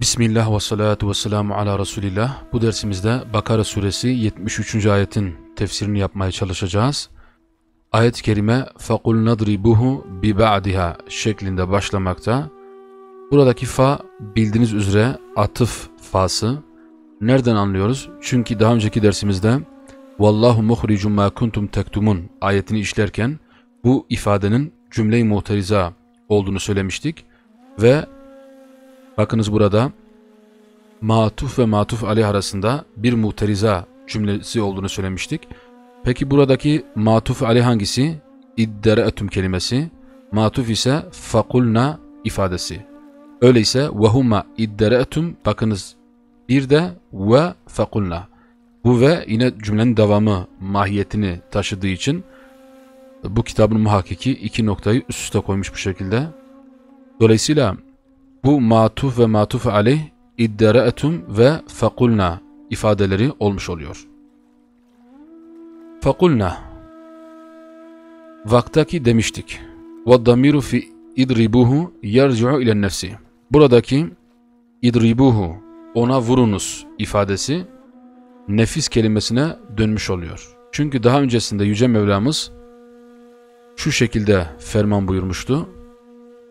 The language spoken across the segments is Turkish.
Bismillah ve salatu ve selamu ala Resulillah. Bu dersimizde Bakara suresi 73. ayetin tefsirini yapmaya çalışacağız. Ayet-i kerime فَقُلْ نَضْرِبُهُ بِبَعْدِهَا şeklinde başlamakta. Buradaki fa bildiğiniz üzere atıf fası. Nereden anlıyoruz? Çünkü daha önceki dersimizde Vallahu muhricum ma kuntum tektumun ayetini işlerken bu ifadenin cümle-i muhtariza olduğunu söylemiştik ve Bakınız burada matuf ve matuf aleyh arasında bir muhteriza cümlesi olduğunu söylemiştik. Peki buradaki matuf aleyh hangisi? İddere'tüm kelimesi. Matuf ise fakulna ifadesi. Öyleyse ve huma iddere'tüm bakınız bir de ve fakulna. Bu ve yine cümlenin devamı mahiyetini taşıdığı için bu kitabın muhakkiki iki noktayı üst üste koymuş bu şekilde. Dolayısıyla bu matuf ve matuf aleyh iddere'tum ve fakulna ifadeleri olmuş oluyor. Fekulna Vaktaki demiştik. وَالضَّمِيرُ fi idribuhu يَرْجُعُ ile nefsi. Buradaki idribuhu ona vurunuz ifadesi nefis kelimesine dönmüş oluyor. Çünkü daha öncesinde Yüce Mevlamız şu şekilde ferman buyurmuştu.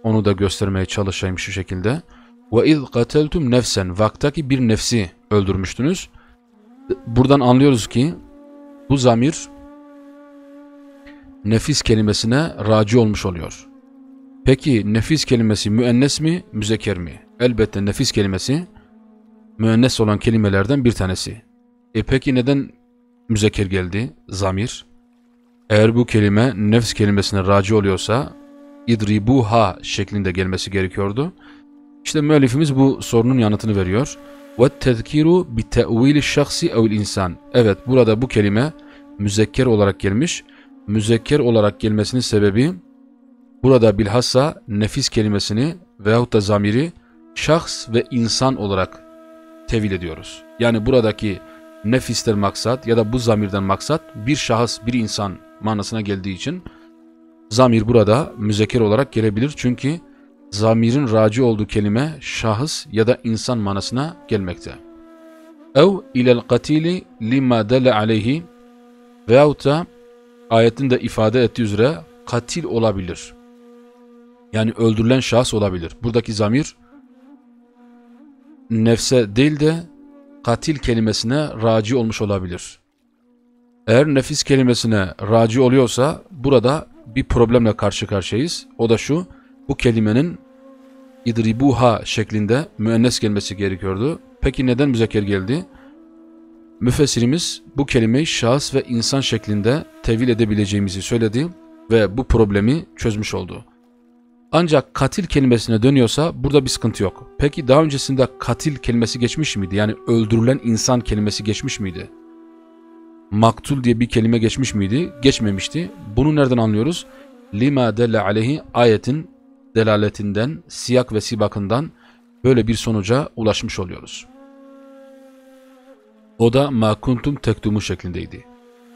Onu da göstermeye çalışayım şu şekilde. Ve iz kateltum nefsen. Vaktaki bir nefsi öldürmüştünüz. Buradan anlıyoruz ki bu zamir nefis kelimesine raci olmuş oluyor. Peki nefis kelimesi müennes mi, müzeker mi? Elbette nefis kelimesi müennes olan kelimelerden bir tanesi. E peki neden müzeker geldi, zamir? Eğer bu kelime nefs kelimesine raci oluyorsa idribuha şeklinde gelmesi gerekiyordu. İşte müellifimiz bu sorunun yanıtını veriyor. Ve tezkiru bi tevili şahsi evl insan. Evet burada bu kelime müzekker olarak gelmiş. Müzekker olarak gelmesinin sebebi burada bilhassa nefis kelimesini veyahut da zamiri şahs ve insan olarak tevil ediyoruz. Yani buradaki nefisten maksat ya da bu zamirden maksat bir şahıs, bir insan manasına geldiği için Zamir burada müzekir olarak gelebilir çünkü zamirin raci olduğu kelime şahıs ya da insan manasına gelmekte. Ev ilel katili lima dele aleyhi veyahut da ayetin de ifade ettiği üzere katil olabilir. Yani öldürülen şahıs olabilir. Buradaki zamir nefse değil de katil kelimesine raci olmuş olabilir. Eğer nefis kelimesine raci oluyorsa burada bir problemle karşı karşıyayız. O da şu, bu kelimenin idribuha şeklinde müennes gelmesi gerekiyordu. Peki neden müzekker geldi? Müfessirimiz bu kelimeyi şahıs ve insan şeklinde tevil edebileceğimizi söyledi ve bu problemi çözmüş oldu. Ancak katil kelimesine dönüyorsa burada bir sıkıntı yok. Peki daha öncesinde katil kelimesi geçmiş miydi? Yani öldürülen insan kelimesi geçmiş miydi? maktul diye bir kelime geçmiş miydi? Geçmemişti. Bunu nereden anlıyoruz? Lima delle aleyhi ayetin delaletinden, siyak ve sibakından böyle bir sonuca ulaşmış oluyoruz. O da ma kuntum tektumu şeklindeydi.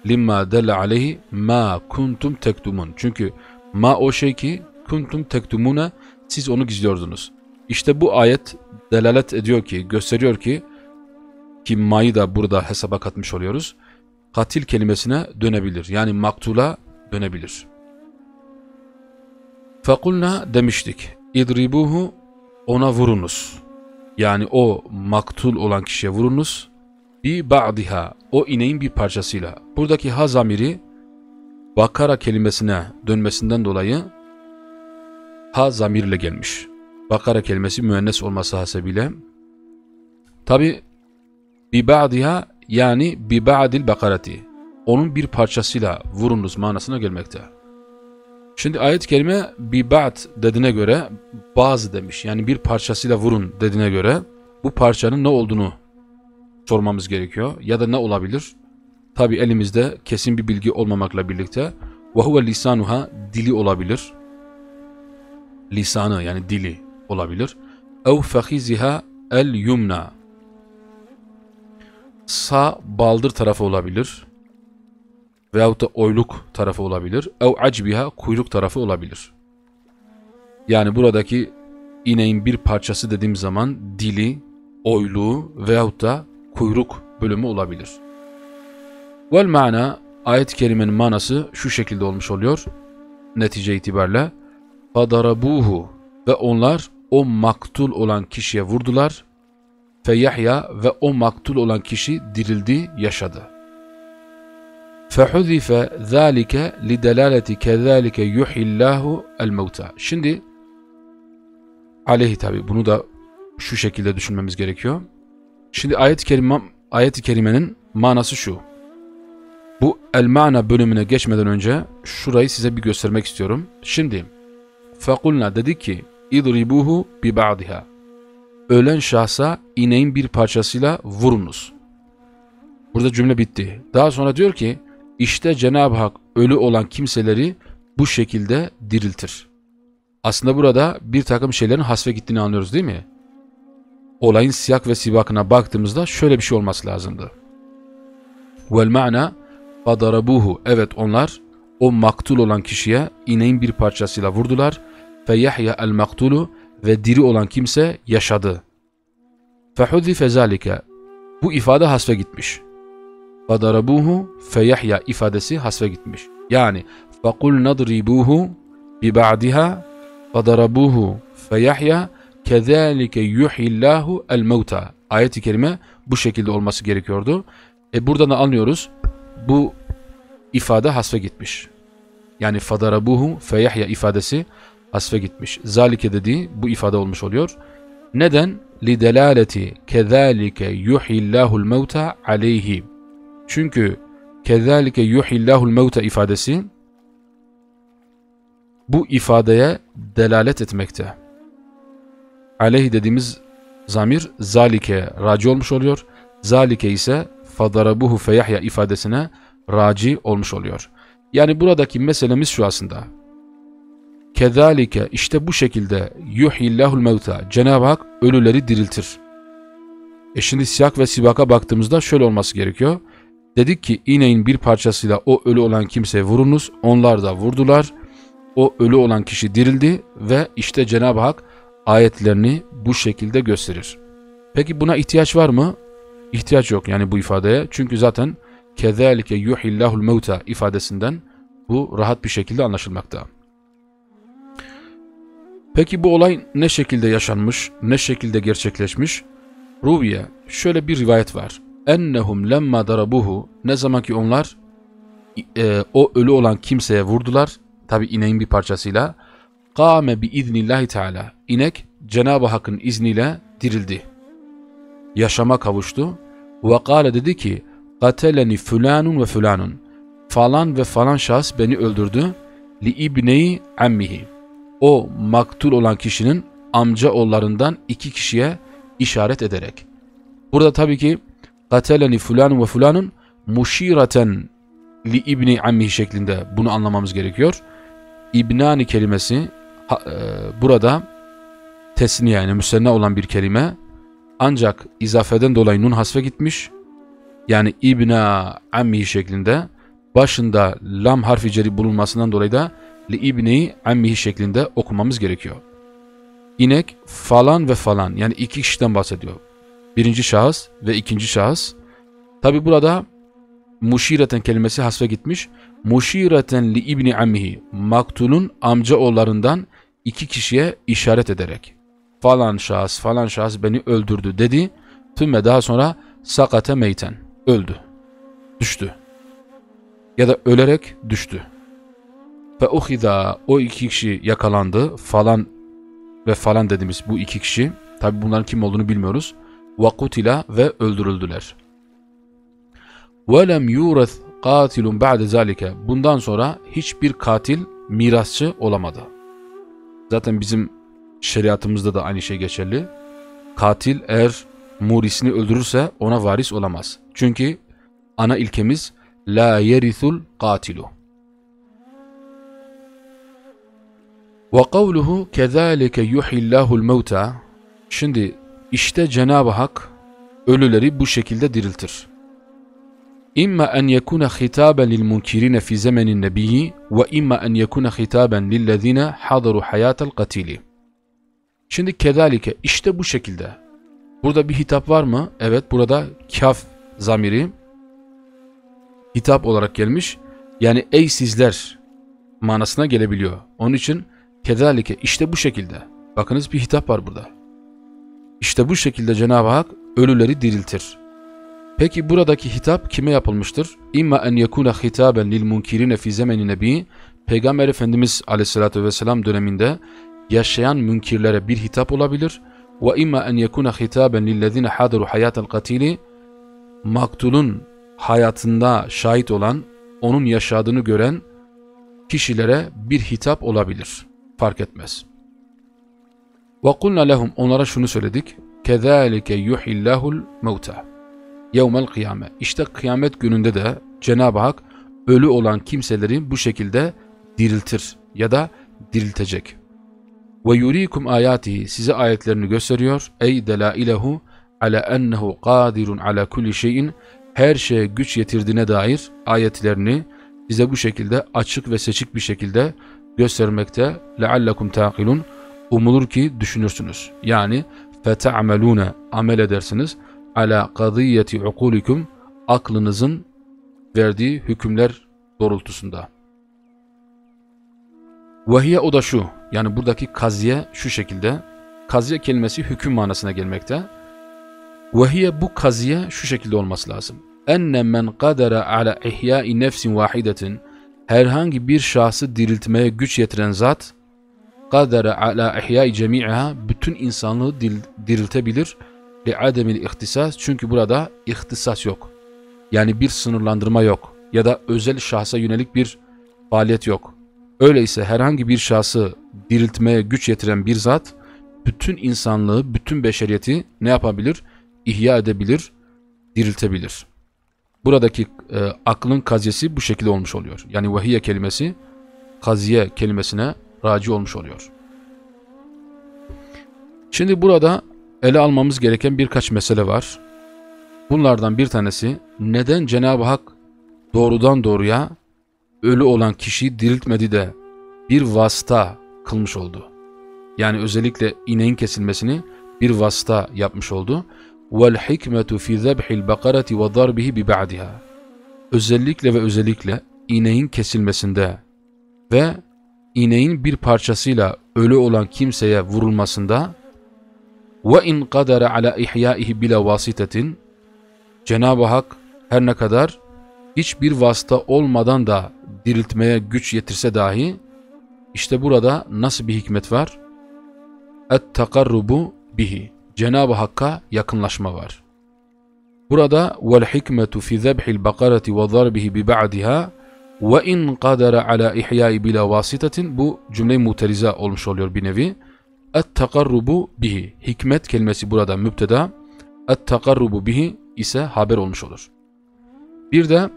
Limma delle aleyhi ma kuntum tektumun. Çünkü ma o şey ki kuntum tektumuna siz onu gizliyordunuz. İşte bu ayet delalet ediyor ki, gösteriyor ki ki ma'yı da burada hesaba katmış oluyoruz katil kelimesine dönebilir. Yani maktula dönebilir. Fakulna demiştik. İdribuhu ona vurunuz. Yani o maktul olan kişiye vurunuz. Bir ba'diha o ineğin bir parçasıyla. Buradaki ha zamiri vakara kelimesine dönmesinden dolayı ha zamirle gelmiş. Bakara kelimesi müennes olması hasebiyle. Tabi bir ba'diha yani bi ba'dil bakarati onun bir parçasıyla vurunuz manasına gelmekte. Şimdi ayet kelime bi ba'd dediğine göre bazı demiş. Yani bir parçasıyla vurun dediğine göre bu parçanın ne olduğunu sormamız gerekiyor ya da ne olabilir? Tabi elimizde kesin bir bilgi olmamakla birlikte ve lisanuha dili olabilir. Lisanı yani dili olabilir. Ev fahiziha el yumna sağ baldır tarafı olabilir. Veyahut da oyluk tarafı olabilir. Ev acbiha kuyruk tarafı olabilir. Yani buradaki ineğin bir parçası dediğim zaman dili, oyluğu veyahut da kuyruk bölümü olabilir. Vel mana ayet-i kerimenin manası şu şekilde olmuş oluyor. Netice itibariyle fadarabuhu ve onlar o maktul olan kişiye vurdular Fe Yahya ve o maktul olan kişi dirildi, yaşadı. فَحُذِفَ ذَٰلِكَ لِدَلَالَةِ كَذَٰلِكَ يُحِي اللّٰهُ الْمَوْتَى Şimdi aleyhi tabi bunu da şu şekilde düşünmemiz gerekiyor. Şimdi ayet-i kerime, ayet kerimenin manası şu. Bu el-mana bölümüne geçmeden önce şurayı size bir göstermek istiyorum. Şimdi فَقُلْنَا dedi ki bi بِبَعْضِهَا ölen şahsa ineğin bir parçasıyla vurunuz. Burada cümle bitti. Daha sonra diyor ki işte Cenab-ı Hak ölü olan kimseleri bu şekilde diriltir. Aslında burada bir takım şeylerin hasve gittiğini anlıyoruz değil mi? Olayın siyak ve sibakına baktığımızda şöyle bir şey olması lazımdı. Vel ma'na badarabuhu. Evet onlar o maktul olan kişiye ineğin bir parçasıyla vurdular. Fe Yahya el maktulu ve diri olan kimse yaşadı. فَحُذِفَ ذَٰلِكَ Bu ifade hasve gitmiş. فَدَرَبُوهُ فَيَحْيَا ifadesi hasve gitmiş. Yani فَقُلْ نَضْرِبُوهُ بِبَعْدِهَا فَدَرَبُوهُ فَيَحْيَا كَذَٰلِكَ يُحِي اللّٰهُ الْمَوْتَى Ayet-i kerime bu şekilde olması gerekiyordu. E buradan da anlıyoruz bu ifade hasve gitmiş. Yani فَدَرَبُوهُ فَيَحْيَا ifadesi asfe gitmiş. Zalike dediği bu ifade olmuş oluyor. Neden? Lidelaleti kezalike yuhillahul mevta aleyhi. Çünkü kezalike yuhillahul mevta ifadesi bu ifadeye delalet etmekte. Aleyhi dediğimiz zamir zalike raci olmuş oluyor. Zalike ise fadarabuhu feyahya ifadesine raci olmuş oluyor. Yani buradaki meselemiz şu aslında. Kedalike işte bu şekilde yuhillahul mevta. Cenab-ı Hak ölüleri diriltir. E şimdi siyak ve sibaka baktığımızda şöyle olması gerekiyor. Dedik ki ineğin bir parçasıyla o ölü olan kimseye vurunuz. Onlar da vurdular. O ölü olan kişi dirildi ve işte Cenab-ı Hak ayetlerini bu şekilde gösterir. Peki buna ihtiyaç var mı? İhtiyaç yok yani bu ifadeye. Çünkü zaten kezalike yuhillahul mevta ifadesinden bu rahat bir şekilde anlaşılmakta. Peki bu olay ne şekilde yaşanmış, ne şekilde gerçekleşmiş? Ruviye şöyle bir rivayet var. Ennehum lemma darabuhu ne zaman ki onlar e, o ölü olan kimseye vurdular. Tabi ineğin bir parçasıyla. Kâme bi iznillahi teala. İnek Cenab-ı Hakk'ın izniyle dirildi. Yaşama kavuştu. Ve kâle dedi ki Kateleni fulanun ve fulanun. Falan ve falan şahıs beni öldürdü. Li ibneyi ammihi o maktul olan kişinin amca oğullarından iki kişiye işaret ederek. Burada tabii ki kateleni fulan ve fulanın muşiraten li ibni ammi şeklinde bunu anlamamız gerekiyor. İbnani kelimesi e, burada tesni yani müsenne olan bir kelime ancak izafeden dolayı nun hasfe gitmiş. Yani ibna ammi şeklinde başında lam harfi ceri bulunmasından dolayı da li ibni ammihi şeklinde okumamız gerekiyor. İnek falan ve falan yani iki kişiden bahsediyor. Birinci şahıs ve ikinci şahıs. Tabi burada muşireten kelimesi hasfe gitmiş. Muşireten li ibni ammihi maktulun amca oğullarından iki kişiye işaret ederek falan şahıs falan şahıs beni öldürdü dedi. Tümme daha sonra sakate meyten öldü düştü ya da ölerek düştü. Ve o uhida o iki kişi yakalandı falan ve falan dediğimiz bu iki kişi. Tabi bunların kim olduğunu bilmiyoruz. Vakutila ve öldürüldüler. وَلَمْ يُورَثْ katilun بَعْدَ ذَٰلِكَ Bundan sonra hiçbir katil mirasçı olamadı. Zaten bizim şeriatımızda da aynı şey geçerli. Katil eğer murisini öldürürse ona varis olamaz. Çünkü ana ilkemiz la yerithul katilu. وَقَوْلُهُ كَذَٰلِكَ يُحِي اللّٰهُ الْمَوْتَى Şimdi işte Cenab-ı Hak ölüleri bu şekilde diriltir. İmma en yekuna hitaben lil munkirine fi zamanin nebiyyi ve imma en yekuna hitaben lillezine hadaru hayatel katili. Şimdi kedalike işte bu şekilde. Burada bir hitap var mı? Evet burada kaf zamiri hitap olarak gelmiş. Yani ey sizler manasına gelebiliyor. Onun için Kedalike işte bu şekilde. Bakınız bir hitap var burada. İşte bu şekilde Cenab-ı Hak ölüleri diriltir. Peki buradaki hitap kime yapılmıştır? İmma en yekuna hitaben lil munkirine fi zemeni nebi Peygamber Efendimiz aleyhissalatü vesselam döneminde yaşayan münkirlere bir hitap olabilir. Ve imma en yekuna hitaben lillezine hadaru hayatel katili maktulun hayatında şahit olan, onun yaşadığını gören kişilere bir hitap olabilir.'' fark etmez. وَقُلْنَا لَهُمْ Onlara şunu söyledik. كَذَٰلِكَ يُحِلَّهُ الْمَوْتَى يَوْمَ الْقِيَامَةِ İşte kıyamet gününde de Cenab-ı Hak ölü olan kimseleri bu şekilde diriltir ya da diriltecek. Ve yurikum ayatihi size ayetlerini gösteriyor. Ey delailehu ala ennehu kadirun ala kulli şeyin her şeye güç yetirdiğine dair ayetlerini size bu şekilde açık ve seçik bir şekilde göstermekte leallekum taqilun umulur ki düşünürsünüz. Yani fete'amelune amel edersiniz ala kadiyeti ukulikum aklınızın verdiği hükümler doğrultusunda. Vehiye o da şu. Yani buradaki kaziye şu şekilde. Kaziye kelimesi hüküm manasına gelmekte. Vehiye bu kaziye şu şekilde olması lazım. Enne men kadere ala ihya'i nefsin vahidetin herhangi bir şahsı diriltmeye güç yetiren zat kadere ala ihya-i cemiha bütün insanlığı diriltebilir li ademil ihtisas çünkü burada ihtisas yok. Yani bir sınırlandırma yok ya da özel şahsa yönelik bir faaliyet yok. Öyleyse herhangi bir şahsı diriltmeye güç yetiren bir zat bütün insanlığı, bütün beşeriyeti ne yapabilir? İhya edebilir, diriltebilir buradaki e, aklın kaziyesi bu şekilde olmuş oluyor. Yani vahiye kelimesi kaziye kelimesine raci olmuş oluyor. Şimdi burada ele almamız gereken birkaç mesele var. Bunlardan bir tanesi neden Cenab-ı Hak doğrudan doğruya ölü olan kişiyi diriltmedi de bir vasıta kılmış oldu. Yani özellikle ineğin kesilmesini bir vasıta yapmış oldu. وَالْحِكْمَةُ فِي ذَبْحِ الْبَقَرَةِ وَضَرْبِهِ بِبَعْدِهَا Özellikle ve özellikle ineğin kesilmesinde ve ineğin bir parçasıyla ölü olan kimseye vurulmasında وَاِنْ قَدَرَ عَلَى اِحْيَائِهِ بِلَا وَاسِتَةٍ Cenab-ı Hak her ne kadar hiçbir vasıta olmadan da diriltmeye güç yetirse dahi işte burada nasıl bir hikmet var? اَتْتَقَرُّبُ bihi Cenab-ı Hakk'a yakınlaşma var. Burada vel hikmetu fi zebhil bakarati ve zarbihi bi ba'diha ve in kadara ala ihyai bila vasitatin bu cümle muterize olmuş oluyor bir nevi. Et takarrubu bihi. Hikmet kelimesi burada mübteda, Et takarrubu bihi ise haber olmuş olur. Bir de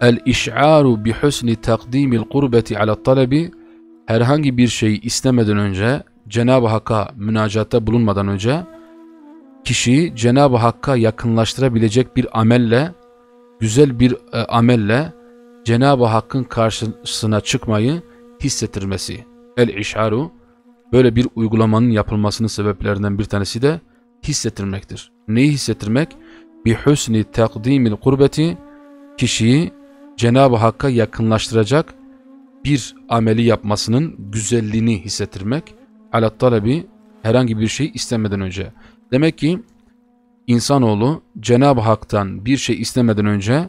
el iş'aru bi husni takdimil kurbeti ala talebi herhangi bir şeyi istemeden önce Cenab-ı Hakk'a münacatta bulunmadan önce kişiyi Cenab-ı Hakk'a yakınlaştırabilecek bir amelle, güzel bir e, amelle Cenab-ı Hakk'ın karşısına çıkmayı hissettirmesi. El-İşharu böyle bir uygulamanın yapılmasının sebeplerinden bir tanesi de hissettirmektir. Neyi hissettirmek? Bi husni takdimil kurbeti kişiyi Cenab-ı Hakk'a yakınlaştıracak bir ameli yapmasının güzelliğini hissettirmek ala talebi herhangi bir şey istemeden önce. Demek ki insanoğlu Cenab-ı Hak'tan bir şey istemeden önce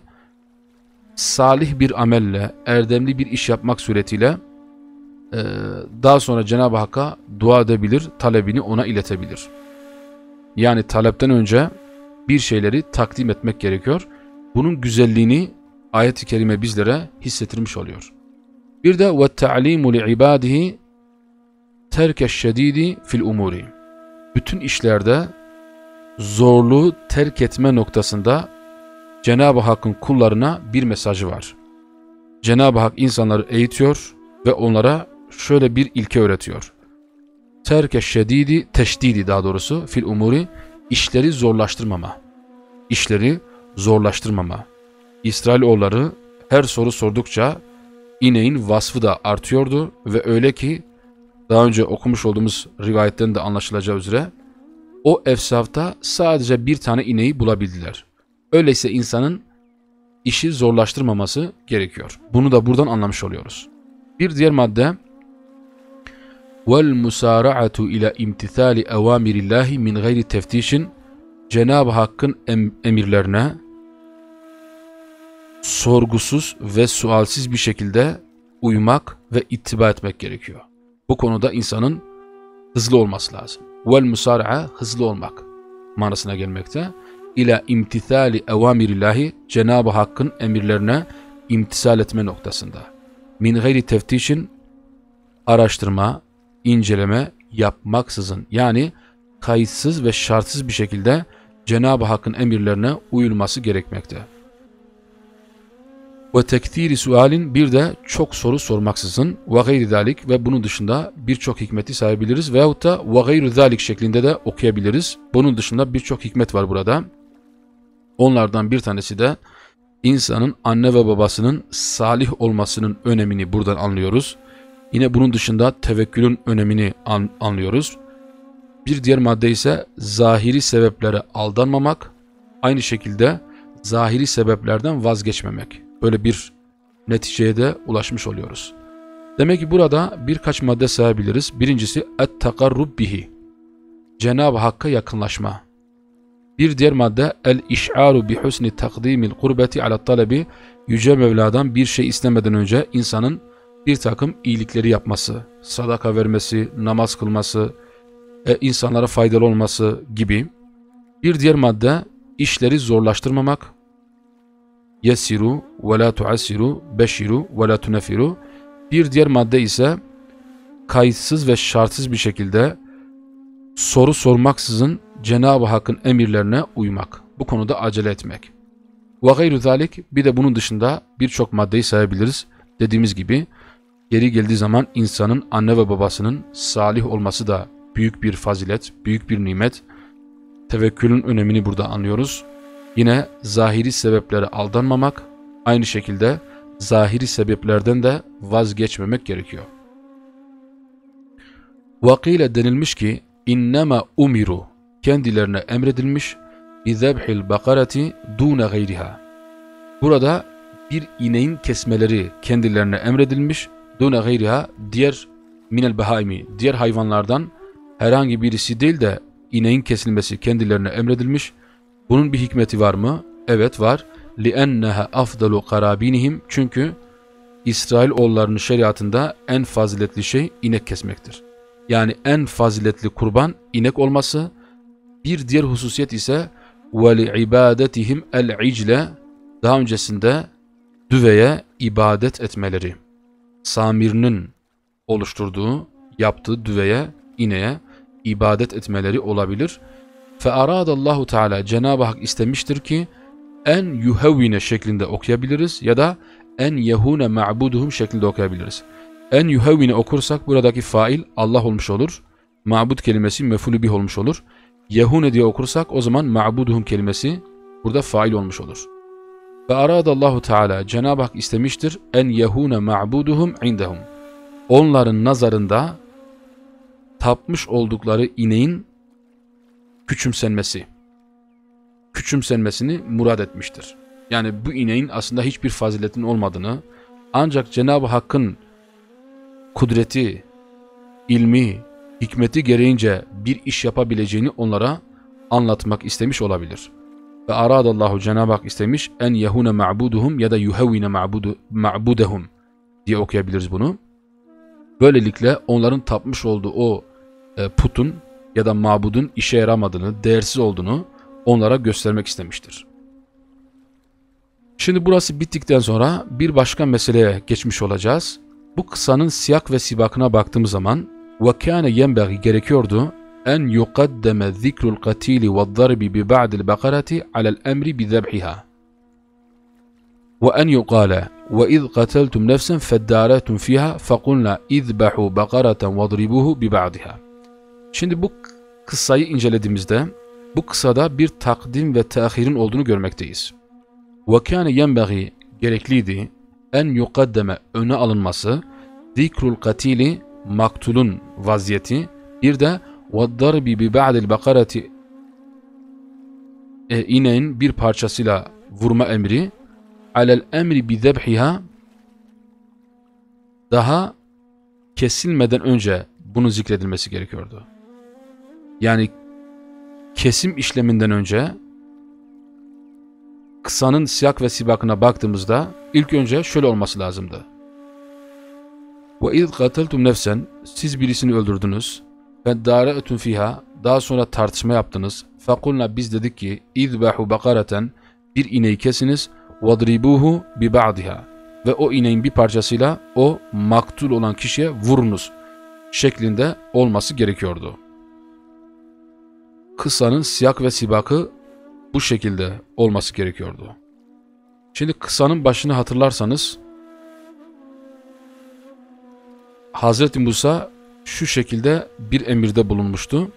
salih bir amelle, erdemli bir iş yapmak suretiyle e, daha sonra Cenab-ı Hakk'a dua edebilir, talebini ona iletebilir. Yani talepten önce bir şeyleri takdim etmek gerekiyor. Bunun güzelliğini ayet-i kerime bizlere hissettirmiş oluyor. Bir de وَالتَّعْلِيمُ لِعِبَادِهِ terke şedidi fil umuri. Bütün işlerde zorluğu terk etme noktasında Cenab-ı Hakk'ın kullarına bir mesajı var. Cenab-ı Hak insanları eğitiyor ve onlara şöyle bir ilke öğretiyor. Terke şedidi, teşdidi daha doğrusu fil umuri, işleri zorlaştırmama. İşleri zorlaştırmama. İsrailoğulları her soru sordukça ineğin vasfı da artıyordu ve öyle ki daha önce okumuş olduğumuz rivayetten de anlaşılacağı üzere o efsafta sadece bir tane ineği bulabildiler. Öyleyse insanın işi zorlaştırmaması gerekiyor. Bunu da buradan anlamış oluyoruz. Bir diğer madde وَالْمُسَارَعَةُ ila اِمْتِثَالِ awamirillahi min gayri teftişin Cenab-ı Hakk'ın em emirlerine sorgusuz ve sualsiz bir şekilde uymak ve ittiba etmek gerekiyor. Bu konuda insanın hızlı olması lazım. Vel musar'a hızlı olmak manasına gelmekte. İla imtithali evamirillahi Cenab-ı Hakk'ın emirlerine imtisal etme noktasında. Min gayri teftişin araştırma, inceleme yapmaksızın yani kayıtsız ve şartsız bir şekilde Cenab-ı Hakk'ın emirlerine uyulması gerekmekte ve tekthiri sualin bir de çok soru sormaksızın ve gayri dalik ve bunun dışında birçok hikmeti sayabiliriz veyahut da ve gayri dalik şeklinde de okuyabiliriz. Bunun dışında birçok hikmet var burada. Onlardan bir tanesi de insanın anne ve babasının salih olmasının önemini buradan anlıyoruz. Yine bunun dışında tevekkülün önemini an anlıyoruz. Bir diğer madde ise zahiri sebeplere aldanmamak, aynı şekilde zahiri sebeplerden vazgeçmemek böyle bir neticeye de ulaşmış oluyoruz. Demek ki burada birkaç madde sayabiliriz. Birincisi et-takarrub bihi. Cenab-ı Hakk'a yakınlaşma. Bir diğer madde el-iş'aru bihusni takdimil kurbeti ala talebi Yüce Mevla'dan bir şey istemeden önce insanın bir takım iyilikleri yapması, sadaka vermesi, namaz kılması, e, insanlara faydalı olması gibi. Bir diğer madde işleri zorlaştırmamak, yesiru ve la tuasiru, beşiru ve la tunefiru. Bir diğer madde ise kayıtsız ve şartsız bir şekilde soru sormaksızın Cenab-ı Hakk'ın emirlerine uymak. Bu konuda acele etmek. Ve gayru zalik bir de bunun dışında birçok maddeyi sayabiliriz. Dediğimiz gibi geri geldiği zaman insanın anne ve babasının salih olması da büyük bir fazilet, büyük bir nimet. Tevekkülün önemini burada anlıyoruz. Yine zahiri sebeplere aldanmamak, aynı şekilde zahiri sebeplerden de vazgeçmemek gerekiyor. Vakile denilmiş ki innema umiru kendilerine emredilmiş bizebhil bakarati dune gayriha. Burada bir ineğin kesmeleri kendilerine emredilmiş dune gayriha diğer minel behaimi diğer hayvanlardan herhangi birisi değil de ineğin kesilmesi kendilerine emredilmiş bunun bir hikmeti var mı? Evet var. لِأَنَّهَا afdalu karabinihim Çünkü İsrail oğullarının şeriatında en faziletli şey inek kesmektir. Yani en faziletli kurban inek olması. Bir diğer hususiyet ise وَلِعِبَادَتِهِمْ الْعِجْلَ Daha öncesinde düveye ibadet etmeleri. Samir'nin oluşturduğu, yaptığı düveye, ineğe ibadet etmeleri olabilir. فَاَرَادَ Allahu Teala Cenab-ı Hak istemiştir ki en yuhevvine şeklinde okuyabiliriz ya da en yehune ma'buduhum şeklinde okuyabiliriz. En yuhevvine okursak buradaki fail Allah olmuş olur. Ma'bud kelimesi mefulü bih olmuş olur. Yehune diye okursak o zaman ma'buduhum kelimesi burada fail olmuş olur. Ve aradallahu Teala Cenab-ı Hak istemiştir en yehune ma'buduhum indehum. Onların nazarında tapmış oldukları ineğin küçümsenmesi, küçümsenmesini murad etmiştir. Yani bu ineğin aslında hiçbir faziletin olmadığını, ancak Cenab-ı Hakk'ın kudreti, ilmi, hikmeti gereğince bir iş yapabileceğini onlara anlatmak istemiş olabilir. Ve aradallahu Cenab-ı Hak istemiş en yehune ma'buduhum ya da yuhevvine ma'budehum diye okuyabiliriz bunu. Böylelikle onların tapmış olduğu o e, putun ya da mabudun işe yaramadığını, değersiz olduğunu onlara göstermek istemiştir. Şimdi burası bittikten sonra bir başka meseleye geçmiş olacağız. Bu kısanın siyak ve sibakına baktığımız zaman وَكَانَ يَنْبَغِ gerekiyordu en yuqaddeme zikrul katili ve darbi bi ba'dil bakarati alel emri bi zebhiha. Ve en yuqale ve iz kateltum nefsen feddaretum fiha fekulna izbahu bakaratan ve bi ba'diha. Şimdi bu kıssayı incelediğimizde bu kısada bir takdim ve tahirin olduğunu görmekteyiz. وَكَانَ يَنْبَغِي gerekliydi en yukaddeme öne alınması zikrul katili maktulun vaziyeti bir de وَالدَّرْبِ بِبَعْدِ الْبَقَرَةِ e, ineğin bir parçasıyla vurma emri alel emri bidebhiha daha kesilmeden önce bunun zikredilmesi gerekiyordu. Yani kesim işleminden önce kısanın siyak ve sibakına baktığımızda ilk önce şöyle olması lazımdı. Ve iz katiltum nefsen siz birisini öldürdünüz. Ve dare'tun fiha daha sonra tartışma yaptınız. Fakulna biz dedik ki izbahu bakareten bir ineği kesiniz vadribuhu bi ba'diha ve o ineğin bir parçasıyla o maktul olan kişiye vurunuz şeklinde olması gerekiyordu. Kısanın siyak ve sibakı bu şekilde olması gerekiyordu. Şimdi Kısanın başını hatırlarsanız Hazreti Musa şu şekilde bir emirde bulunmuştu.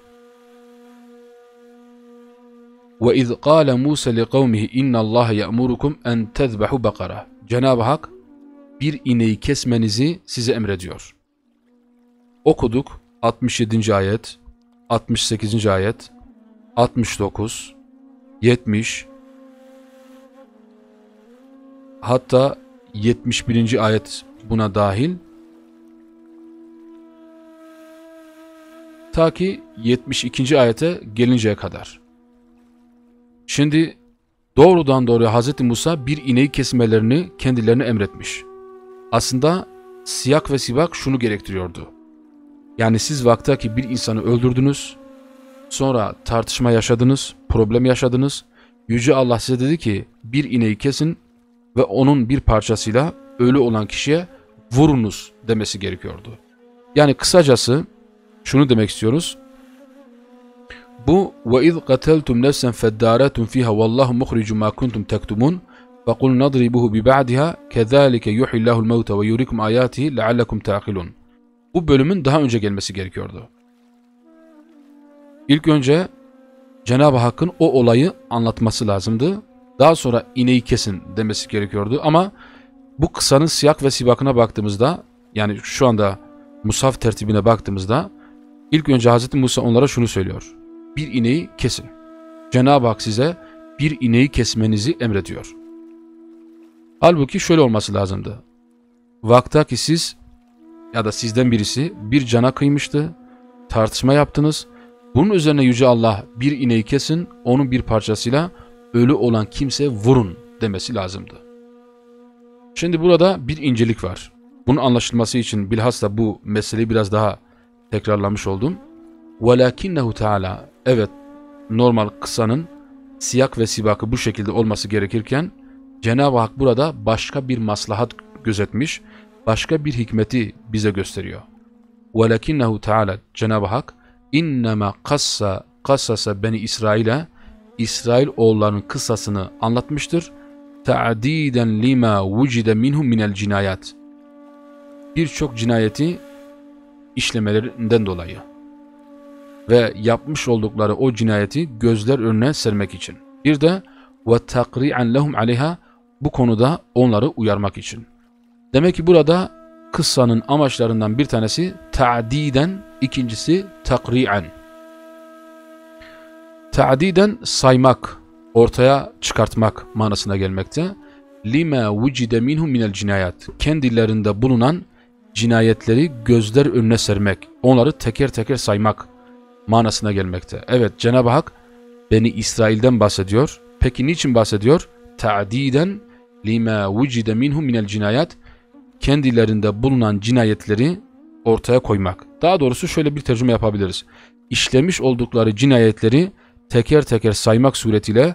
Ve قَالَ qala لِقَوْمِهِ li kavmihi يَأْمُرُكُمْ Allah تَذْبَحُ en tezbahu Cenab-ı Hak bir ineği kesmenizi size emrediyor. Okuduk 67. ayet, 68. ayet, 69, 70 hatta 71. ayet buna dahil. Ta ki 72. ayete gelinceye kadar. Şimdi doğrudan doğruya Hz. Musa bir ineği kesmelerini kendilerine emretmiş. Aslında siyak ve sibak şunu gerektiriyordu. Yani siz vaktaki bir insanı öldürdünüz, Sonra tartışma yaşadınız, problem yaşadınız. Yüce Allah size dedi ki bir ineği kesin ve onun bir parçasıyla ölü olan kişiye vurunuz demesi gerekiyordu. Yani kısacası şunu demek istiyoruz. Bu ve iz qateltum nefsen feddaratun fiha vallahu muhricun ma kuntum tektumun فَقُلْ نَضْرِبُهُ بِبَعْدِهَا كَذَٰلِكَ يُحِي اللّٰهُ الْمَوْتَ وَيُرِكُمْ آيَاتِهِ لَعَلَّكُمْ تَعْقِلُونَ Bu bölümün daha önce gelmesi gerekiyordu. İlk önce Cenab-ı Hakk'ın o olayı anlatması lazımdı. Daha sonra ineği kesin demesi gerekiyordu ama bu kısanın siyak ve sibakına baktığımızda yani şu anda Musaf tertibine baktığımızda ilk önce Hz. Musa onlara şunu söylüyor. Bir ineği kesin. Cenab-ı Hak size bir ineği kesmenizi emrediyor. Halbuki şöyle olması lazımdı. Vakta ki siz ya da sizden birisi bir cana kıymıştı, tartışma yaptınız ve bunun üzerine Yüce Allah bir ineği kesin, onun bir parçasıyla ölü olan kimse vurun demesi lazımdı. Şimdi burada bir incelik var. Bunun anlaşılması için bilhassa bu meseleyi biraz daha tekrarlamış oldum. وَلَاكِنَّهُ Teala Evet, normal kısanın siyak ve sibakı bu şekilde olması gerekirken Cenab-ı Hak burada başka bir maslahat gözetmiş, başka bir hikmeti bize gösteriyor. وَلَاكِنَّهُ Teala Cenab-ı Hak innema kassa kasasa beni İsrail'e İsrail oğullarının kısasını anlatmıştır. Ta'diden lima vucide minhum minel cinayat. Birçok cinayeti işlemelerinden dolayı ve yapmış oldukları o cinayeti gözler önüne sermek için. Bir de ve takri'an lehum aleyha bu konuda onları uyarmak için. Demek ki burada kıssanın amaçlarından bir tanesi ta'diden İkincisi takri'en. Ta'diden saymak, ortaya çıkartmak manasına gelmekte. Lima vucide minhum minel cinayat. Kendilerinde bulunan cinayetleri gözler önüne sermek, onları teker teker saymak manasına gelmekte. Evet Cenab-ı Hak Beni İsrail'den bahsediyor. Peki niçin bahsediyor? Ta'diden lima vucide minhum minel cinayat. Kendilerinde bulunan cinayetleri ortaya koymak. Daha doğrusu şöyle bir tercüme yapabiliriz. İşlemiş oldukları cinayetleri teker teker saymak suretiyle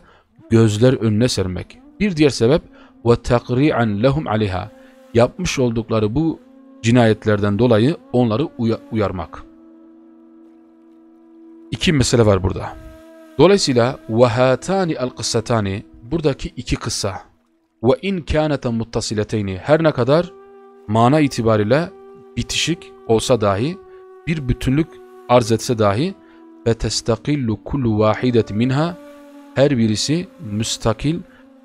gözler önüne sermek. Bir diğer sebep ve takri'an lehum aleyha. Yapmış oldukları bu cinayetlerden dolayı onları uya uyarmak. İki mesele var burada. Dolayısıyla vehatani el kıssatani buradaki iki kıssa ve in kânete muttasileteyni her ne kadar mana itibariyle bitişik olsa dahi bir bütünlük arz etse dahi ve testakillu kullu vahidet minha her birisi müstakil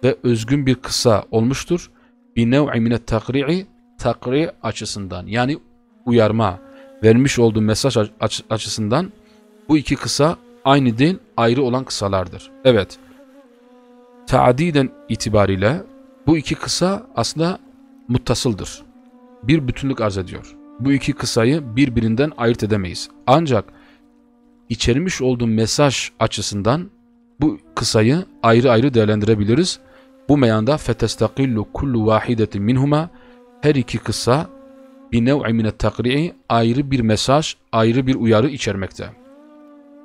ve özgün bir kısa olmuştur. Bir nev'i mine takri'i takri açısından yani uyarma vermiş olduğu mesaj açısından bu iki kısa aynı değil ayrı olan kısalardır. Evet. Taadiden itibariyle bu iki kısa aslında muttasıldır. Bir bütünlük arz ediyor. Bu iki kısayı birbirinden ayırt edemeyiz. Ancak içermiş olduğu mesaj açısından bu kısayı ayrı ayrı değerlendirebiliriz. Bu meyanda fetestakillu kullu vahidetin minhuma her iki kısa bir nev'i mine takri'i ayrı bir mesaj, ayrı bir uyarı içermekte.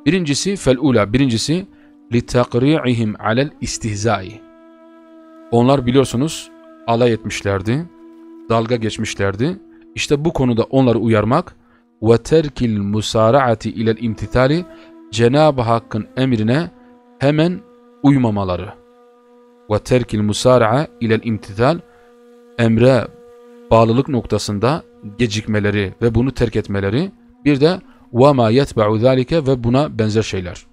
Birincisi fel'ula, birincisi li takri'ihim alel istihzai. Onlar biliyorsunuz alay etmişlerdi, dalga geçmişlerdi. İşte bu konuda onları uyarmak ve terkil musaraati ile imtitali Cenab-ı Hakk'ın emrine hemen uymamaları. Ve terkil musara'a ile imtital emre bağlılık noktasında gecikmeleri ve bunu terk etmeleri bir de ve ma yetba'u zalike ve buna benzer şeyler.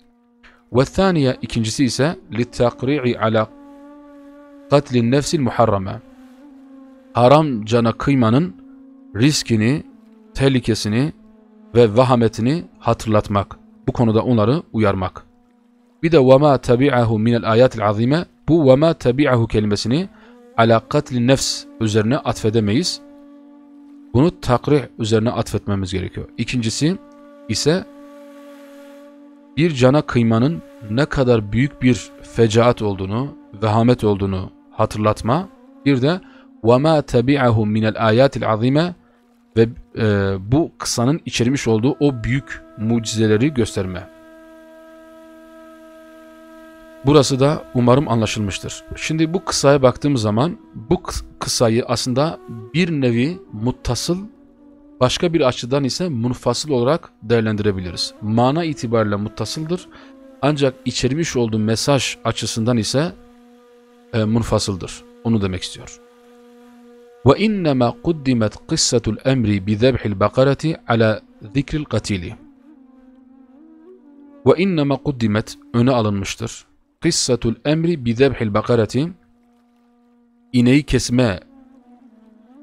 Ve thaniye ikincisi ise litakri'i ala katlin nefsil muharrame haram cana kıymanın riskini, tehlikesini ve vahametini hatırlatmak. Bu konuda onları uyarmak. Bir de وَمَا تَبِعَهُ مِنَ الْآيَاتِ الْعَظِيمَ Bu وَمَا تَبِعَهُ kelimesini ala katli nefs üzerine atfedemeyiz. Bunu takrih üzerine atfetmemiz gerekiyor. İkincisi ise bir cana kıymanın ne kadar büyük bir fecaat olduğunu, vehamet olduğunu hatırlatma. Bir de وَمَا تَبِعَهُ مِنَ الْآيَاتِ الْعَظِيمَ ve e, bu kıssanın içermiş olduğu o büyük mucizeleri gösterme. Burası da umarım anlaşılmıştır. Şimdi bu kısaya baktığımız zaman bu kısayı aslında bir nevi muttasıl başka bir açıdan ise munfasıl olarak değerlendirebiliriz. Mana itibariyle muttasıldır ancak içermiş olduğu mesaj açısından ise e, munfasıldır. Onu demek istiyor. وإنما قدمت قصة الأمر بذبح البقرة على ذكر القتيل وإنما قدمت öne alınmıştır. Kıssatul emri bidebhil bakarati ineği kesme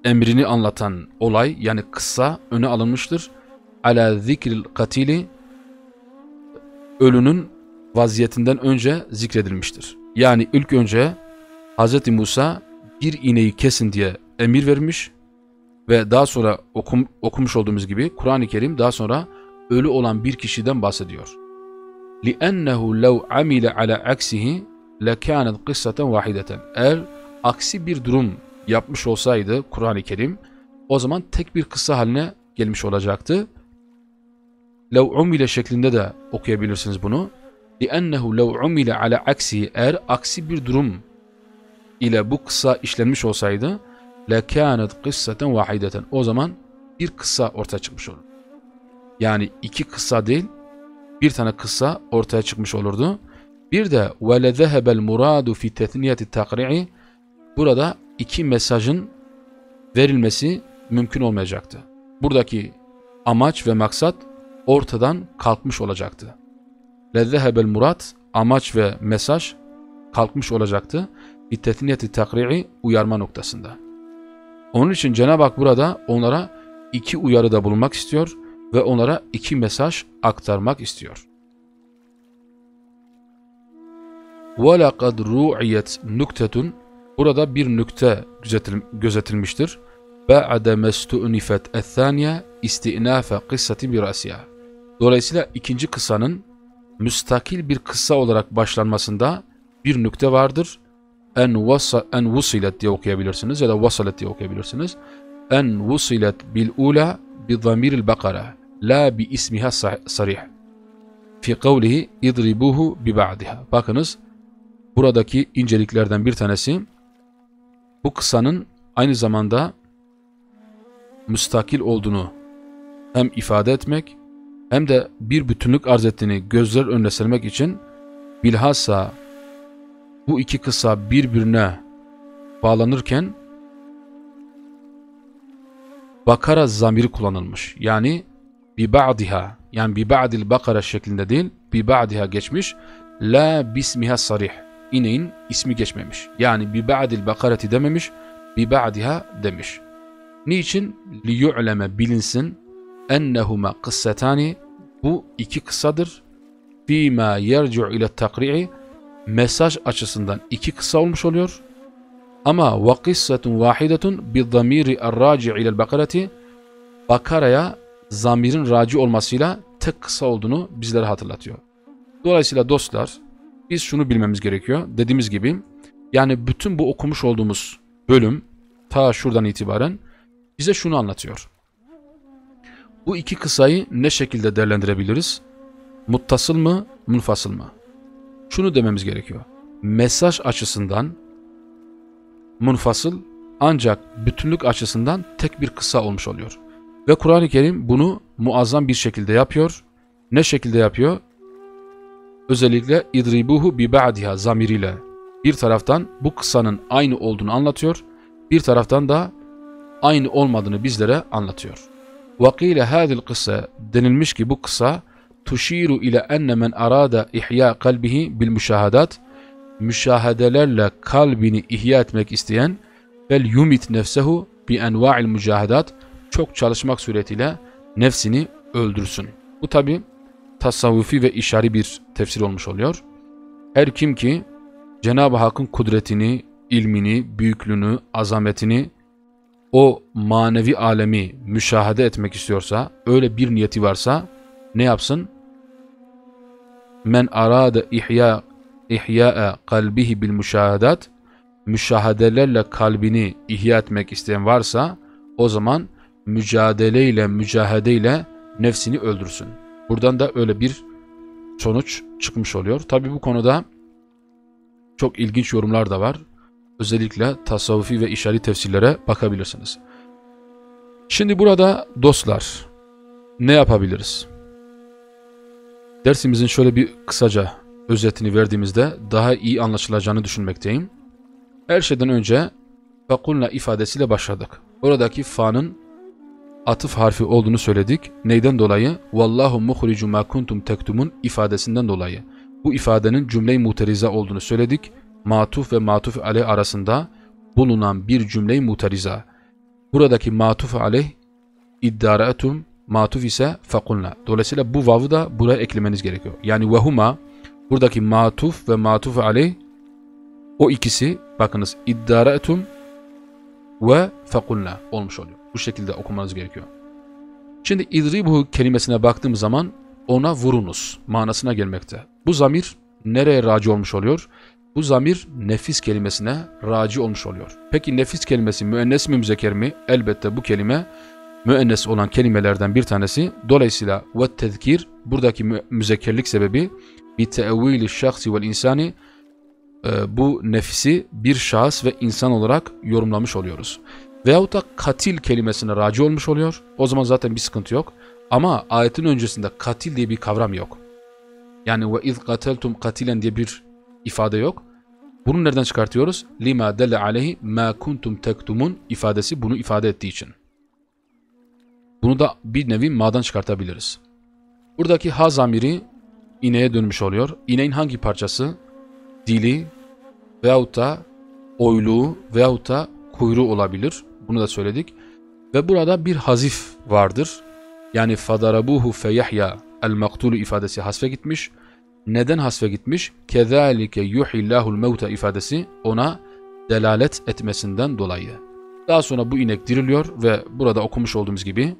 emrini anlatan olay yani kıssa öne alınmıştır. Ala zikril katili ölünün vaziyetinden önce zikredilmiştir. Yani ilk önce Hz. Musa bir ineği kesin diye emir vermiş ve daha sonra okum, okumuş olduğumuz gibi Kur'an-ı Kerim daha sonra ölü olan bir kişiden bahsediyor. لِأَنَّهُ لَوْ عَمِلَ عَلَى عَكْسِهِ لَكَانَتْ قِصَّةً وَاحِدَةً Eğer aksi bir durum yapmış olsaydı Kur'an-ı Kerim o zaman tek bir kısa haline gelmiş olacaktı. لَوْ عُمِلَ şeklinde de okuyabilirsiniz bunu. لِأَنَّهُ لَوْ عُمِلَ عَلَى عَكْسِهِ Eğer aksi bir durum ile bu kısa işlenmiş olsaydı lekânet kıssaten vahideten. O zaman bir kısa ortaya çıkmış olur. Yani iki kısa değil, bir tane kısa ortaya çıkmış olurdu. Bir de ve lezehebel muradu fi tetniyeti takri'i burada iki mesajın verilmesi mümkün olmayacaktı. Buradaki amaç ve maksat ortadan kalkmış olacaktı. Lezzehebel murat amaç ve mesaj kalkmış olacaktı. Fi tetniyeti takri'i uyarma noktasında. Onun için Cenab-ı Hak burada onlara iki uyarıda bulunmak istiyor ve onlara iki mesaj aktarmak istiyor. وَلَقَدْ رُعِيَتْ نُكْتَةٌ Burada bir nükte gözetil gözetilmiştir. بَعَدَ مَسْتُعْنِفَتْ اَثَّانِيَ اِسْتِعْنَافَ قِسَّةٍ بِرَأْسِيَا Dolayısıyla ikinci kısa'nın müstakil bir kısa olarak başlanmasında bir nükte vardır en, vasa, en vusilet diye okuyabilirsiniz ya da vasalet diye okuyabilirsiniz. En vusilet bil ula bi zamiril bakara la bi ismiha sarih fi kavlihi idribuhu bi ba'diha. Bakınız buradaki inceliklerden bir tanesi bu kısanın aynı zamanda müstakil olduğunu hem ifade etmek hem de bir bütünlük arz ettiğini gözler önüne sermek için bilhassa bu iki kısa birbirine bağlanırken Bakara zamiri kullanılmış. Yani bi ba'diha yani bi ba'dil bakara şeklinde değil bi ba'diha geçmiş. La bismiha sarih. İneğin ismi geçmemiş. Yani bi ba'dil bakarati dememiş. Bi ba'diha demiş. Niçin? Li yu'leme bilinsin ennehuma kıssetani bu iki kısadır. Fima yercu ile takri'i mesaj açısından iki kısa olmuş oluyor. Ama vakissatun vahidetun bi zamiri erraci ilel bakarati Bakara'ya zamirin raci olmasıyla tek kısa olduğunu bizlere hatırlatıyor. Dolayısıyla dostlar biz şunu bilmemiz gerekiyor. Dediğimiz gibi yani bütün bu okumuş olduğumuz bölüm ta şuradan itibaren bize şunu anlatıyor. Bu iki kısayı ne şekilde değerlendirebiliriz? Muttasıl mı, munfasıl mı? şunu dememiz gerekiyor. Mesaj açısından munfasıl ancak bütünlük açısından tek bir kısa olmuş oluyor. Ve Kur'an-ı Kerim bunu muazzam bir şekilde yapıyor. Ne şekilde yapıyor? Özellikle idribuhu bi ba'diha zamiriyle bir taraftan bu kısanın aynı olduğunu anlatıyor. Bir taraftan da aynı olmadığını bizlere anlatıyor. Vakile hadil kısa denilmiş ki bu kısa tuşiru ile enne men arada ihya kalbihi bil müşahadat müşahadelerle kalbini ihya etmek isteyen fel yumit nefsehu bi enva'il mücahadat çok çalışmak suretiyle nefsini öldürsün. Bu tabi tasavvufi ve işari bir tefsir olmuş oluyor. Her kim ki Cenab-ı Hakk'ın kudretini, ilmini, büyüklüğünü, azametini o manevi alemi müşahede etmek istiyorsa, öyle bir niyeti varsa ne yapsın? Men arada ihya ihya'a kalbihi bil müşahadat müşahadelerle kalbini ihya etmek isteyen varsa o zaman mücadeleyle mücahadeyle nefsini öldürsün. Buradan da öyle bir sonuç çıkmış oluyor. Tabi bu konuda çok ilginç yorumlar da var. Özellikle tasavvufi ve işari tefsirlere bakabilirsiniz. Şimdi burada dostlar ne yapabiliriz? Dersimizin şöyle bir kısaca özetini verdiğimizde daha iyi anlaşılacağını düşünmekteyim. Her şeyden önce fakulna ifadesiyle başladık. Oradaki fa'nın atıf harfi olduğunu söyledik. Neyden dolayı? Vallahu muhricu ma kuntum tektumun ifadesinden dolayı. Bu ifadenin cümleyi muterize olduğunu söyledik. Matuf ve matuf aleyh arasında bulunan bir cümleyi muterize. Buradaki matuf aleyh iddaretum matuf ise fakulna. Dolayısıyla bu vav'ı da buraya eklemeniz gerekiyor. Yani vehuma buradaki matuf ve matuf aleyh o ikisi bakınız iddaretum ve fakulna olmuş oluyor. Bu şekilde okumanız gerekiyor. Şimdi idribuhu kelimesine baktığım zaman ona vurunuz manasına gelmekte. Bu zamir nereye raci olmuş oluyor? Bu zamir nefis kelimesine raci olmuş oluyor. Peki nefis kelimesi müennes mi müzeker mi? Elbette bu kelime müennes olan kelimelerden bir tanesi. Dolayısıyla ve tezkir buradaki mü sebebi bi teevvili şahsi vel insani e, bu nefsi bir şahıs ve insan olarak yorumlamış oluyoruz. Veyahut da katil kelimesine raci olmuş oluyor. O zaman zaten bir sıkıntı yok. Ama ayetin öncesinde katil diye bir kavram yok. Yani ve iz kateltum katilen diye bir ifade yok. Bunu nereden çıkartıyoruz? Lima delle aleyhi ma kuntum tektumun ifadesi bunu ifade ettiği için. Bunu da bir nevi ma'dan çıkartabiliriz. Buradaki ha zamiri ineğe dönmüş oluyor. İneğin hangi parçası? Dili veyahut da oyluğu veyahut da kuyruğu olabilir. Bunu da söyledik. Ve burada bir hazif vardır. Yani fadarabuhu feyahya el maktulu ifadesi hasfe gitmiş. Neden hasfe gitmiş? Kezalike yuhillahul mevta ifadesi ona delalet etmesinden dolayı. Daha sonra bu inek diriliyor ve burada okumuş olduğumuz gibi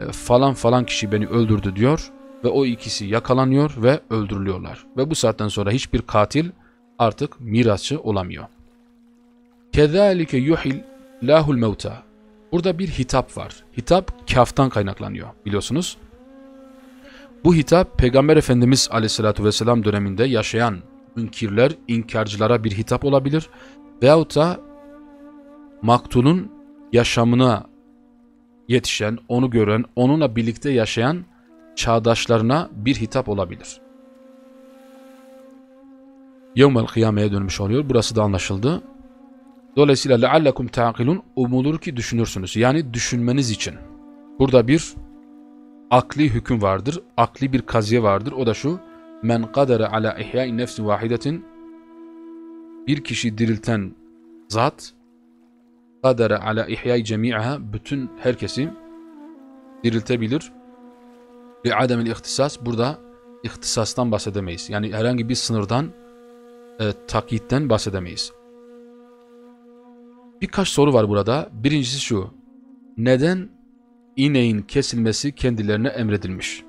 e, falan falan kişi beni öldürdü diyor ve o ikisi yakalanıyor ve öldürülüyorlar. Ve bu saatten sonra hiçbir katil artık mirasçı olamıyor. Kezalike yuhil lahul mevta. Burada bir hitap var. Hitap kaftan kaynaklanıyor biliyorsunuz. Bu hitap Peygamber Efendimiz Aleyhisselatü vesselam döneminde yaşayan münkirler, inkarcılara bir hitap olabilir. Veyahut da maktulun yaşamına yetişen, onu gören, onunla birlikte yaşayan çağdaşlarına bir hitap olabilir. Yevmel kıyameye dönmüş oluyor. Burası da anlaşıldı. Dolayısıyla leallekum ta'kilun umulur ki düşünürsünüz. Yani düşünmeniz için. Burada bir akli hüküm vardır. Akli bir kaziye vardır. O da şu. Men kadere ala ihya'in nefsi vahidetin bir kişi dirilten zat kadere ala ihyay cemi'aha bütün herkesi diriltebilir. Li ademil ihtisas burada ihtisastan bahsedemeyiz. Yani herhangi bir sınırdan e, takyitten bahsedemeyiz. Birkaç soru var burada. Birincisi şu. Neden ineğin kesilmesi kendilerine emredilmiş?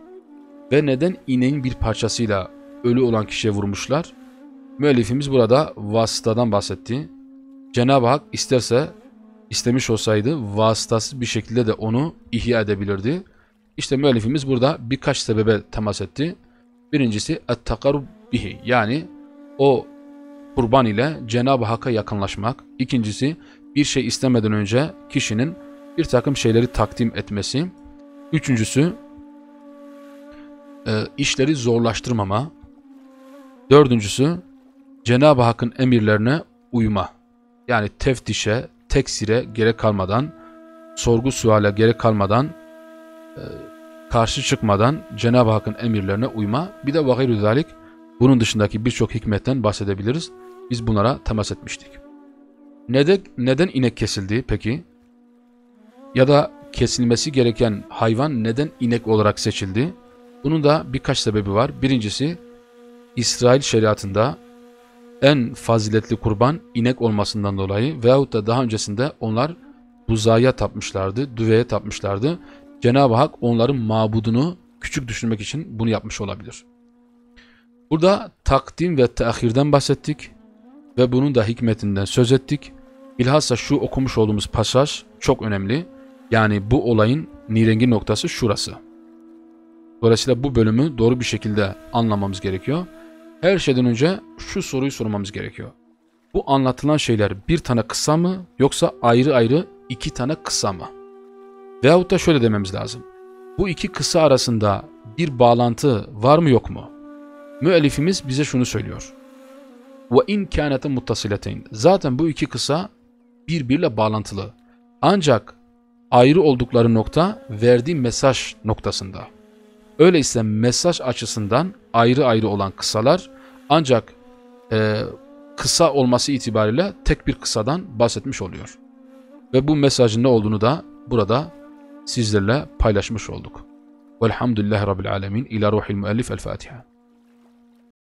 Ve neden ineğin bir parçasıyla ölü olan kişiye vurmuşlar? Müellifimiz burada vasıtadan bahsetti. Cenab-ı Hak isterse istemiş olsaydı vasıtası bir şekilde de onu ihya edebilirdi. İşte müellifimiz burada birkaç sebebe temas etti. Birincisi اَتَّقَرُ bihi yani o kurban ile Cenab-ı Hak'a yakınlaşmak. İkincisi bir şey istemeden önce kişinin bir takım şeyleri takdim etmesi. Üçüncüsü e, işleri zorlaştırmama. Dördüncüsü Cenab-ı Hakk'ın emirlerine uyma. Yani teftişe, teksire gerek kalmadan, sorgu suale gerek kalmadan, e, karşı çıkmadan Cenab-ı Hakk'ın emirlerine uyma. Bir de vahir zalik bunun dışındaki birçok hikmetten bahsedebiliriz. Biz bunlara temas etmiştik. Neden, neden inek kesildi peki? Ya da kesilmesi gereken hayvan neden inek olarak seçildi? Bunun da birkaç sebebi var. Birincisi İsrail şeriatında en faziletli kurban inek olmasından dolayı veyahut da daha öncesinde onlar buzaya tapmışlardı, düveye tapmışlardı. Cenab-ı Hak onların mabudunu küçük düşünmek için bunu yapmış olabilir. Burada takdim ve teahhirden bahsettik ve bunun da hikmetinden söz ettik. Bilhassa şu okumuş olduğumuz pasaj çok önemli. Yani bu olayın nirengi noktası şurası. Dolayısıyla bu bölümü doğru bir şekilde anlamamız gerekiyor. Her şeyden önce şu soruyu sormamız gerekiyor. Bu anlatılan şeyler bir tane kısa mı yoksa ayrı ayrı iki tane kısa mı? Veyahut da şöyle dememiz lazım. Bu iki kısa arasında bir bağlantı var mı yok mu? Müellifimiz bize şunu söylüyor. Ve in kânete muttasileteyn. Zaten bu iki kısa birbiriyle bağlantılı. Ancak ayrı oldukları nokta verdiği mesaj noktasında. Öyleyse mesaj açısından ayrı ayrı olan kısalar ancak e, kısa olması itibariyle tek bir kısadan bahsetmiş oluyor. Ve bu mesajın ne olduğunu da burada sizlerle paylaşmış olduk. Velhamdülillahi Rabbil Alemin. ila ruhil müellif. El Fatiha.